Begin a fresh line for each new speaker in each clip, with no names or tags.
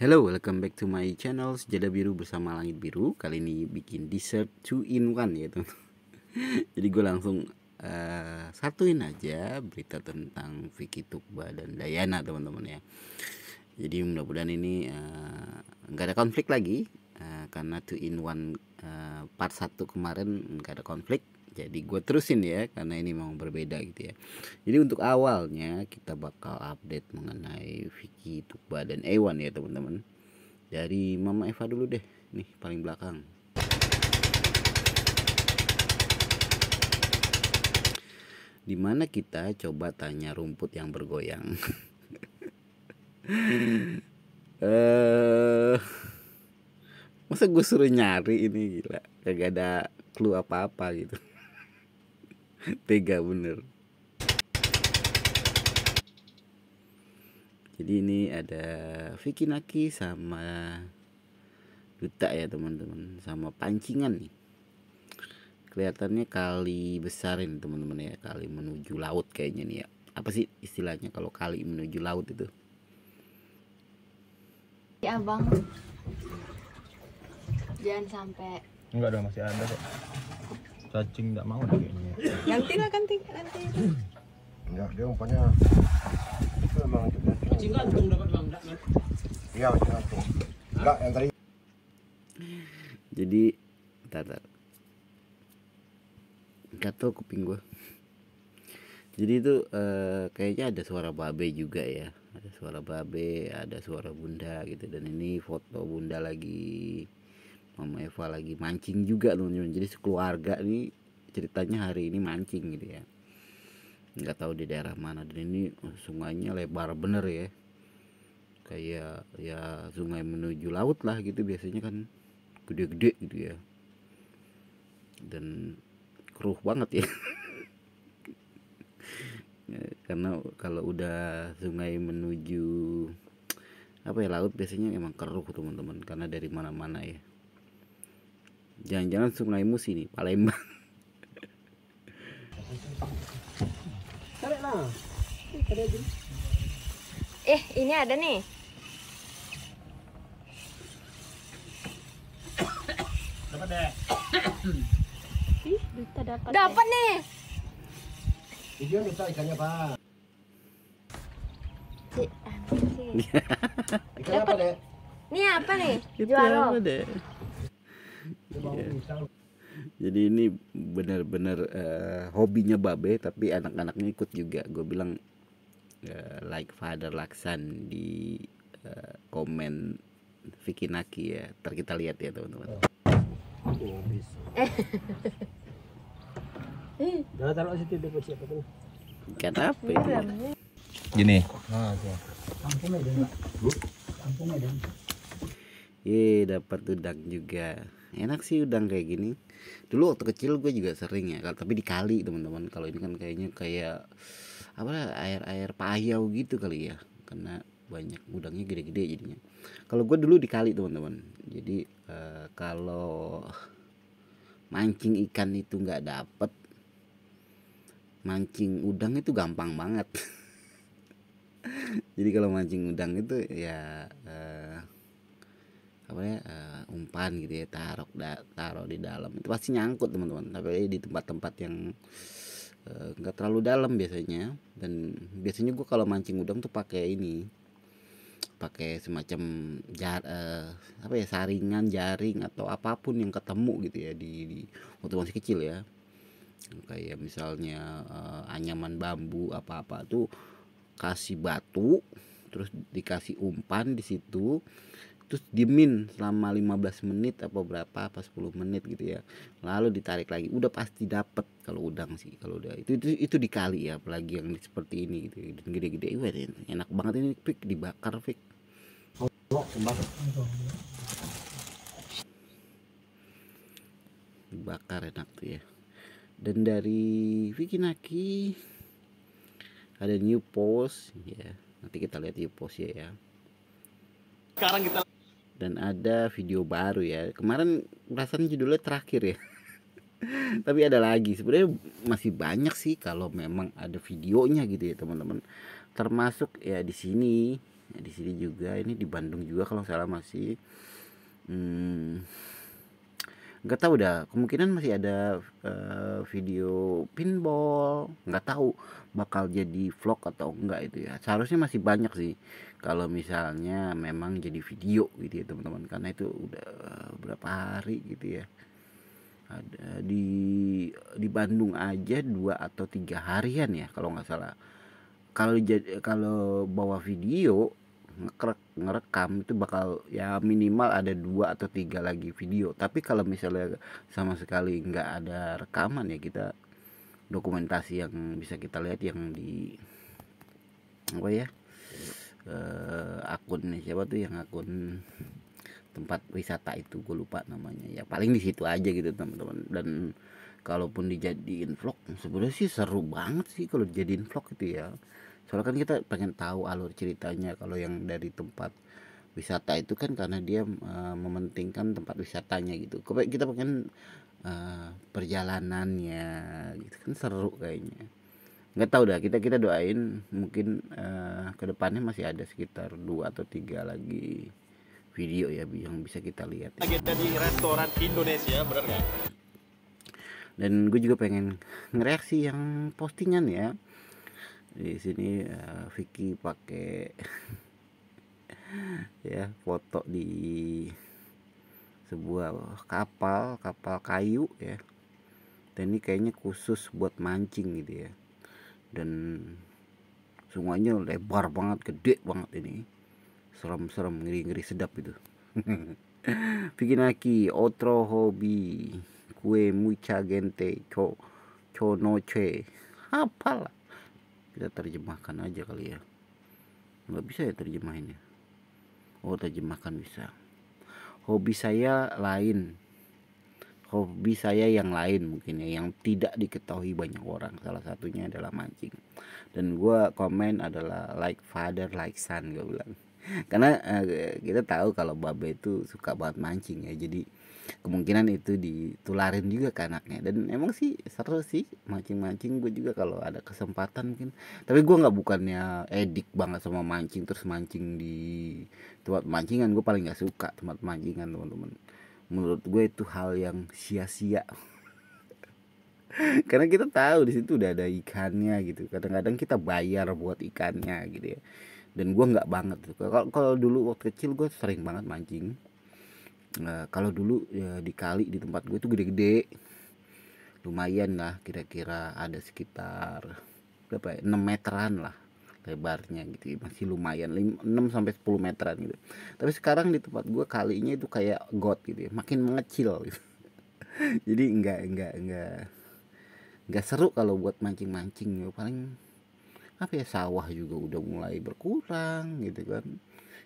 Hello, welcome back to my channel Sejada Biru bersama Langit Biru Kali ini bikin dessert two in one ya teman Jadi gue langsung uh, satuin aja berita tentang Vicky Tukba dan Dayana teman-teman ya Jadi mudah-mudahan ini uh, ada konflik lagi uh, Karena two in one uh, part satu kemarin nggak ada konflik jadi gue terusin ya karena ini memang berbeda gitu ya jadi untuk awalnya kita bakal update mengenai Vicky Tukba dan Ewan ya teman-teman dari Mama Eva dulu deh nih paling belakang dimana kita coba tanya rumput yang bergoyang eh masa gue suruh nyari ini gila kagak ada clue apa-apa gitu tega bener jadi ini ada Vicky Naki sama Duta ya teman-teman sama pancingan nih kelihatannya kali besarin teman-teman ya kali menuju laut kayaknya nih ya apa sih istilahnya kalau kali menuju laut itu ya bang jangan sampai enggak dong masih ada kok cacing nggak mau kayaknya ganti lah ganti ganti enggak ya, dia umpannya itu emang cacing gantung dapat bang iya cacing gantung enggak yang tadi jadi tatar kata kuping gua jadi itu eh, kayaknya ada suara babe juga ya ada suara babe ada suara bunda gitu dan ini foto bunda lagi Mama Eva lagi mancing juga loh teman jadi sekeluarga nih ceritanya hari ini mancing gitu ya nggak tahu di daerah mana dan ini sungainya lebar bener ya kayak ya sungai menuju laut lah gitu biasanya kan gede-gede gitu ya dan keruh banget ya, ya karena kalau udah sungai menuju apa ya laut biasanya emang keruh teman-teman karena dari mana-mana ya Jangan-jangan Sungai Musi nih, Palembang. Eh, ini ada nih. Dapat deh. Ih, duta dapat. Dapat ya. nih. Ini duta ikannya, Pak. dapat apa, Ini apa nih? Jualo. Iya. Iya. jadi ini benar-benar uh, hobinya babe tapi anak-anaknya ikut juga gue bilang uh, like father laksan di uh, komen Vicky Naki ya ntar kita lihat ya teman-teman oh. iya, Gak taruh situ siapa tuh. apa Gini. Ah, iya Kampung Medan, Ye, dapat udang juga enak sih udang kayak gini dulu waktu kecil gue juga sering ya tapi di kali teman-teman kalau ini kan kayaknya kayak apa air air payau gitu kali ya karena banyak udangnya gede-gede jadinya kalau gue dulu di kali teman-teman jadi uh, kalau mancing ikan itu nggak dapet mancing udang itu gampang banget jadi kalau mancing udang itu ya uh, apa ya uh, umpan gitu ya taruh da, taruh di dalam itu pasti nyangkut teman-teman tapi di tempat-tempat yang eh, nggak uh, terlalu dalam biasanya dan biasanya gua kalau mancing udang tuh pakai ini pakai semacam jar uh, apa ya saringan jaring atau apapun yang ketemu gitu ya di, di waktu masih kecil ya kayak misalnya uh, anyaman bambu apa-apa tuh kasih batu terus dikasih umpan di situ terus diemin selama 15 menit apa berapa apa 10 menit gitu ya lalu ditarik lagi udah pasti dapet kalau udang sih kalau udah itu itu itu dikali ya apalagi yang seperti ini gitu ya. dan gede-gede enak banget ini pik dibakar pik dibakar enak tuh ya dan dari Vikinaki ada new post ya nanti kita lihat new postnya ya sekarang kita dan ada video baru ya kemarin perasaan judulnya terakhir ya tapi ada lagi sebenarnya masih banyak sih kalau memang ada videonya gitu ya teman-teman termasuk ya di sini ya, di sini juga ini di Bandung juga kalau salah masih hmm, nggak tahu dah kemungkinan masih ada uh, video pinball nggak tahu bakal jadi vlog atau enggak itu ya seharusnya masih banyak sih kalau misalnya memang jadi video gitu ya teman-teman karena itu udah berapa hari gitu ya ada di di Bandung aja dua atau tiga harian ya kalau nggak salah kalau jadi kalau bawa video ngekrek ngerekam itu bakal ya minimal ada dua atau tiga lagi video tapi kalau misalnya sama sekali nggak ada rekaman ya kita dokumentasi yang bisa kita lihat yang di apa ya eh, akun siapa tuh yang akun tempat wisata itu gue lupa namanya ya paling di situ aja gitu teman-teman dan kalaupun dijadiin vlog sebenarnya sih seru banget sih kalau jadiin vlog itu ya soalnya kan kita pengen tahu alur ceritanya kalau yang dari tempat wisata itu kan karena dia uh, mementingkan tempat wisatanya gitu kok kita pengen uh, perjalanannya gitu kan seru kayaknya nggak tahu dah kita kita doain mungkin uh, eh, kedepannya masih ada sekitar dua atau tiga lagi video ya yang bisa kita lihat ya. kita di restoran Indonesia bener nggak dan gue juga pengen ngereaksi yang postingan ya di sini uh, Vicky pakai ya foto di sebuah kapal kapal kayu ya dan ini kayaknya khusus buat mancing gitu ya dan semuanya lebar banget gede banget ini serem-serem ngeri-ngeri sedap itu Vicky Naki otro hobi kue mucha gente cho chonoche apalah kita terjemahkan aja kali ya nggak bisa ya terjemahinnya oh terjemahkan bisa hobi saya lain hobi saya yang lain mungkin ya yang tidak diketahui banyak orang salah satunya adalah mancing dan gue komen adalah like father like son gue bilang karena eh, kita tahu kalau babe itu suka banget mancing ya jadi kemungkinan itu ditularin juga ke anaknya dan emang sih seru sih mancing-mancing gue juga kalau ada kesempatan mungkin tapi gue nggak bukannya edik banget sama mancing terus mancing di tempat mancingan gue paling nggak suka tempat mancingan teman-teman menurut gue itu hal yang sia-sia karena kita tahu di situ udah ada ikannya gitu kadang-kadang kita bayar buat ikannya gitu ya dan gue nggak banget kalau kalau dulu waktu kecil gue sering banget mancing Eh, kalau dulu ya di kali di tempat gue itu gede-gede lumayan lah kira-kira ada sekitar berapa ya, 6 meteran lah lebarnya gitu masih lumayan 6 sampai 10 meteran gitu tapi sekarang di tempat gue kalinya itu kayak got gitu ya makin mengecil gitu. jadi enggak enggak enggak enggak seru kalau buat mancing-mancing ya paling apa ya sawah juga udah mulai berkurang gitu kan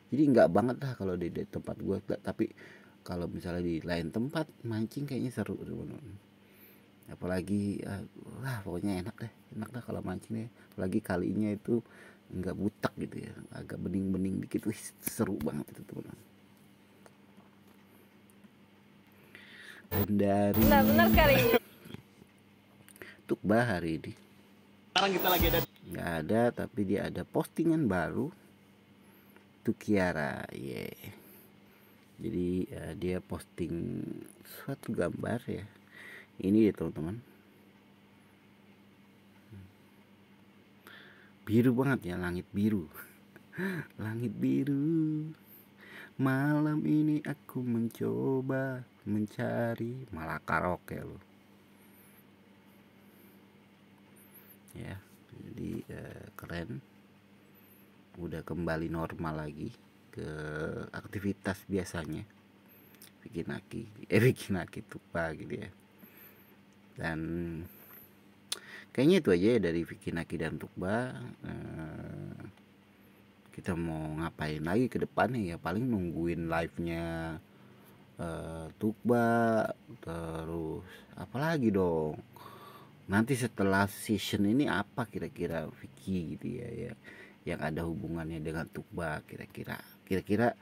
jadi enggak banget lah kalau di, di tempat gue tapi kalau misalnya di lain tempat mancing kayaknya seru apalagi uh, wah pokoknya enak deh enak dah kalau mancing deh ya. apalagi kalinya itu nggak butak gitu ya agak bening-bening dikit wih seru banget itu teman dan dari benar, benar sekali Tukba hari ini sekarang kita lagi ada nggak ada tapi dia ada postingan baru Tukiara yeah jadi ya, dia posting suatu gambar ya ini ya teman-teman biru banget ya langit biru langit biru malam ini aku mencoba mencari malah karaoke ya, lo. ya jadi eh, keren udah kembali normal lagi ke aktivitas biasanya bikin aki eh bikin aki tupa gitu ya dan kayaknya itu aja ya dari bikin aki dan tukba eh, kita mau ngapain lagi ke depan ya paling nungguin live nya eh, tukba terus apalagi dong nanti setelah season ini apa kira-kira Vicky gitu ya ya yang ada hubungannya dengan tukba kira-kira kira-kira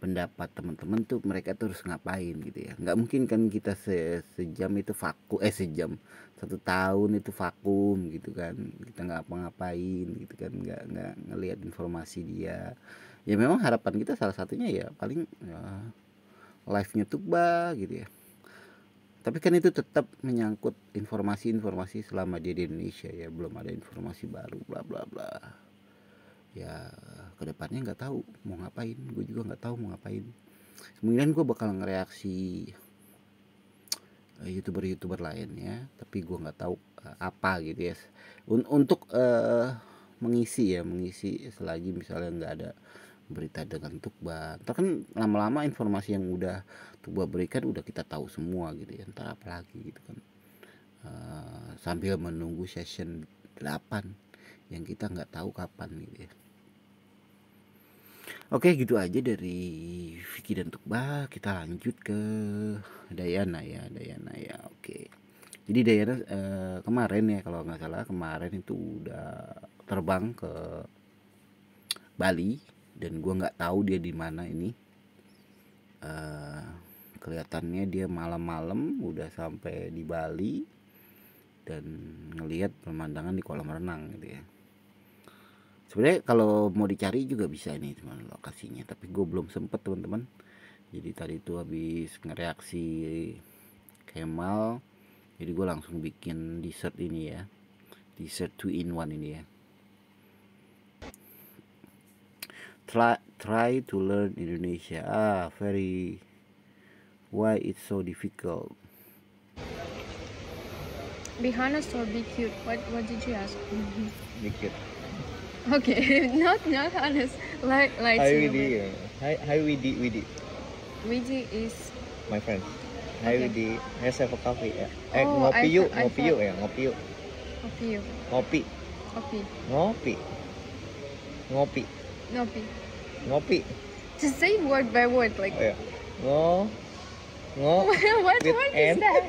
pendapat teman-teman tuh mereka tuh harus ngapain gitu ya nggak mungkin kan kita se sejam itu vakum eh sejam satu tahun itu vakum gitu kan kita nggak apa-ngapain gitu kan nggak nggak ngelihat informasi dia ya memang harapan kita salah satunya ya paling ya, eh, live tuh bah gitu ya tapi kan itu tetap menyangkut informasi-informasi selama dia di Indonesia ya belum ada informasi baru bla bla bla ya kedepannya nggak tahu mau ngapain gue juga nggak tahu mau ngapain kemungkinan gue bakal ngereaksi eh, youtuber-youtuber lain ya tapi gue nggak tahu uh, apa gitu ya Un untuk uh, mengisi ya mengisi selagi misalnya nggak ada berita dengan Tukba Entar kan lama-lama informasi yang udah Tukba berikan udah kita tahu semua gitu ya entar apa lagi gitu kan uh, sambil menunggu session 8 yang kita nggak tahu kapan gitu ya oke gitu aja dari Vicky dan Tukba kita lanjut ke Dayana ya Dayana ya oke jadi Dayana eh, kemarin ya kalau nggak salah kemarin itu udah terbang ke Bali dan gua nggak tahu dia di mana ini eh, kelihatannya dia malam-malam udah sampai di Bali dan ngelihat pemandangan di kolam renang gitu ya sebenarnya kalau mau dicari juga bisa nih teman lokasinya tapi gue belum sempet teman-teman jadi tadi itu habis ngereaksi Kemal jadi gue langsung bikin dessert ini ya dessert two in one ini ya try try to learn Indonesia ah very why it's so difficult be honest or be cute what what did you ask be cute Okay, not not honest. Like like. Hi, Widi. Hi, Hi Widi. Widi Widi is. My friend. Hi Okay. Let's have a coffee. Eh, oh, ngopi I, yuk, I ngopi yuk ya, ngopi yuk. Ngopi yuk. Ngopi. Ngopi. Ngopi. Ngopi. Ngopi. Ngopi. Just say word by word like. Oh, yeah. Ngo. Ngo. what word is that?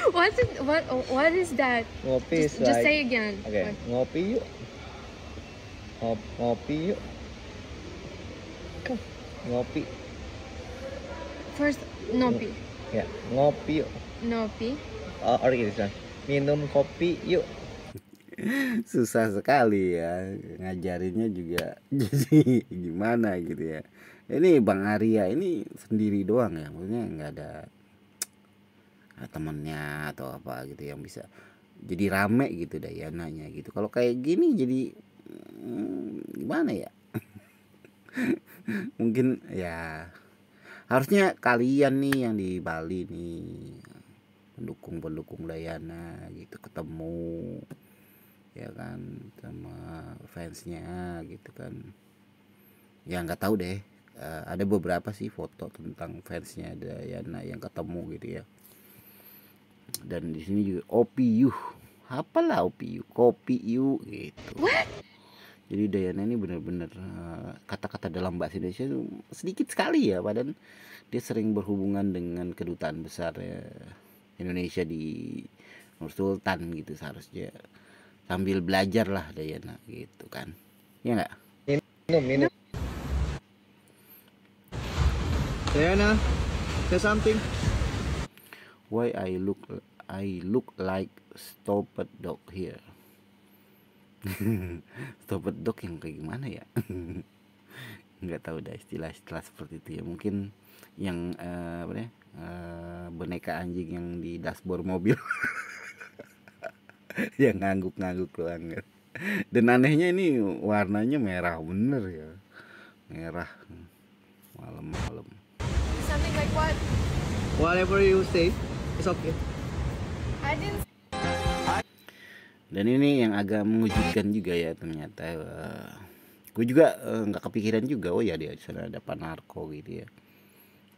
What's it, what what is that? Ngopi just, is just like, say again. Okay. What? Ngopi yuk. Ngop, ngopi yuk. Ngopi. First ngopi. Ya, yeah. ngopi yuk. Ngopi. Oh, or oh, it Minum kopi yuk. Susah sekali ya ngajarinnya juga jadi gimana gitu ya. Ini Bang Arya ini sendiri doang ya, maksudnya nggak ada Eh, temennya atau apa gitu yang bisa jadi rame gitu dayananya gitu kalau kayak gini jadi hmm, gimana ya mungkin ya harusnya kalian nih yang di Bali nih pendukung pendukung Dayana gitu ketemu ya kan sama fansnya gitu kan ya nggak tahu deh uh, ada beberapa sih foto tentang fansnya Dayana yang ketemu gitu ya dan di sini juga opiu apalah opiu kopi yu gitu What? jadi Dayana ini benar-benar eh, kata-kata dalam bahasa Indonesia itu sedikit sekali ya padahal dia sering berhubungan dengan kedutaan besar ya, Indonesia di Nur Sultan gitu seharusnya sambil belajar lah Dayana gitu kan ya nggak minum minum Dayana say something Why I look I look like stupid dog here. stupid dog yang kayak gimana ya? nggak tahu dah istilah-istilah seperti itu ya mungkin yang uh, apa ya uh, boneka anjing yang di dashboard mobil yang ngangguk-ngangguk doang ya. dan anehnya ini warnanya merah bener ya merah malam-malam whatever you say It's okay. Dan ini yang agak mengujikan juga ya ternyata. Uh, eh, gue juga eh, nggak uh, kepikiran juga oh ya di sana ada panarko gitu ya.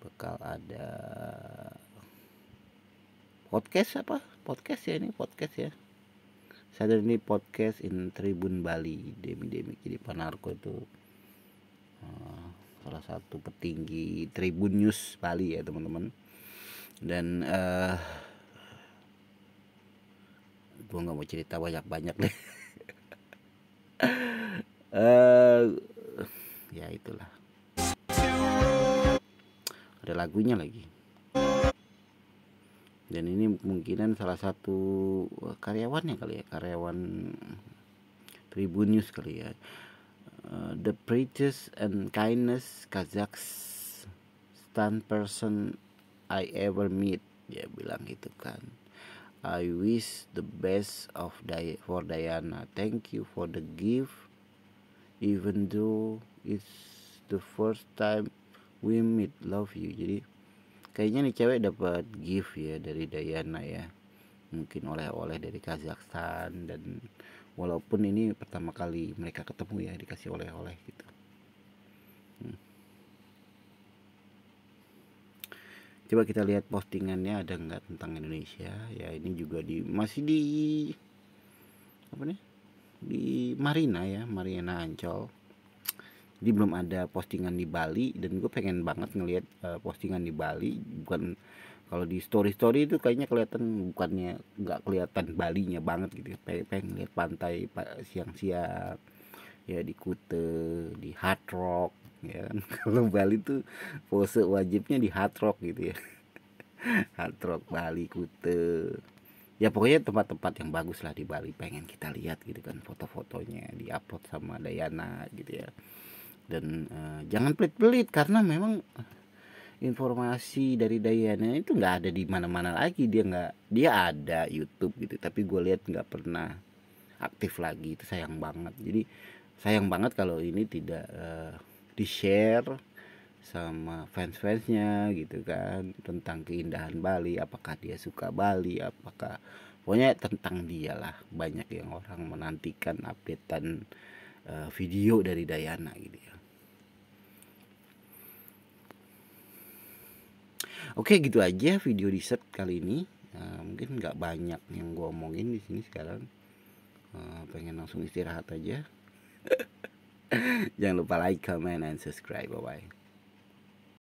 Bekal ada podcast apa? Podcast ya ini podcast ya. Sadar ini podcast in Tribun Bali Demi Demi jadi panarko itu uh, salah satu petinggi Tribun News Bali ya teman-teman dan uh, eh, gue nggak mau cerita banyak banyak deh uh, ya itulah ada lagunya lagi dan ini kemungkinan salah satu karyawannya kali ya karyawan Tribun News kali ya uh, the prettiest and kindness Kazakhstan person I ever meet dia bilang gitu kan I wish the best of Di for Diana thank you for the gift even though it's the first time we meet love you jadi kayaknya nih cewek dapat gift ya dari Diana ya mungkin oleh-oleh dari Kazakhstan dan walaupun ini pertama kali mereka ketemu ya dikasih oleh-oleh gitu coba kita lihat postingannya ada nggak tentang Indonesia ya ini juga di masih di apa nih di Marina ya Marina Ancol jadi belum ada postingan di Bali dan gue pengen banget ngelihat uh, postingan di Bali bukan kalau di story story itu kayaknya kelihatan bukannya nggak kelihatan Bali-nya banget gitu ya. pengen, pengen lihat pantai siang-siang ya di Kute di Hard Rock ya kan kalau Bali tuh pose wajibnya di hard rock gitu ya hard rock Bali Kute ya pokoknya tempat-tempat yang bagus lah di Bali pengen kita lihat gitu kan foto-fotonya diupload sama Dayana gitu ya dan uh, jangan pelit-pelit karena memang informasi dari Dayana itu nggak ada di mana-mana lagi dia nggak dia ada YouTube gitu tapi gue lihat nggak pernah aktif lagi itu sayang banget jadi sayang banget kalau ini tidak uh, di share sama fans-fansnya gitu kan tentang keindahan Bali apakah dia suka Bali apakah pokoknya tentang dia lah banyak yang orang menantikan updatean uh, video dari Dayana gitu ya Oke gitu aja video riset kali ini uh, mungkin nggak banyak yang gue omongin di sini sekarang uh, pengen langsung istirahat aja Jangan lupa like, comment, and subscribe. Bye-bye.